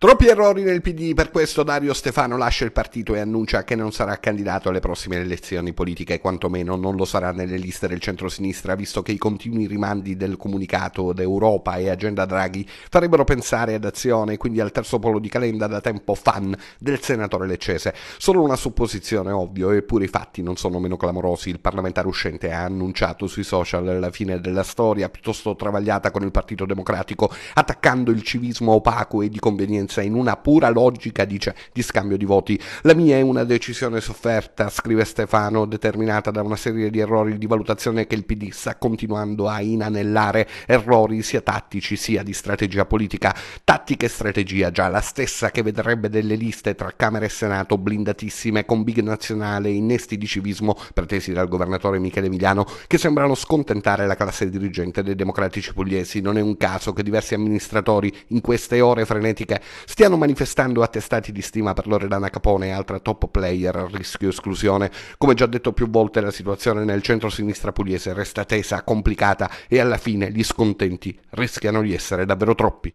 Troppi errori nel PD, per questo Dario Stefano lascia il partito e annuncia che non sarà candidato alle prossime elezioni politiche, quantomeno non lo sarà nelle liste del centrosinistra, visto che i continui rimandi del comunicato d'Europa e Agenda Draghi farebbero pensare ad azione, quindi al terzo polo di Calenda da tempo fan del senatore leccese. Solo una supposizione, ovvio, eppure i fatti non sono meno clamorosi. Il parlamentare uscente ha annunciato sui social la fine della storia, piuttosto travagliata con il Partito Democratico, attaccando il civismo opaco e di convenienza senza, in una pura logica dice, di scambio di voti. La mia è una decisione sofferta, scrive Stefano, determinata da una serie di errori di valutazione che il PD sta continuando a inanellare, errori sia tattici sia di strategia politica. Tattica e strategia già la stessa che vedrebbe delle liste tra Camera e Senato blindatissime con big nazionale, innesti di civismo pretesi dal governatore Michele Miliano che sembrano scontentare la classe dirigente dei democratici pugliesi. Non è un caso che diversi amministratori in queste ore frenetiche stiano manifestando attestati di stima per Loredana Capone e altra top player a rischio esclusione. Come già detto più volte, la situazione nel centro-sinistra pugliese resta tesa, complicata e alla fine gli scontenti rischiano di essere davvero troppi.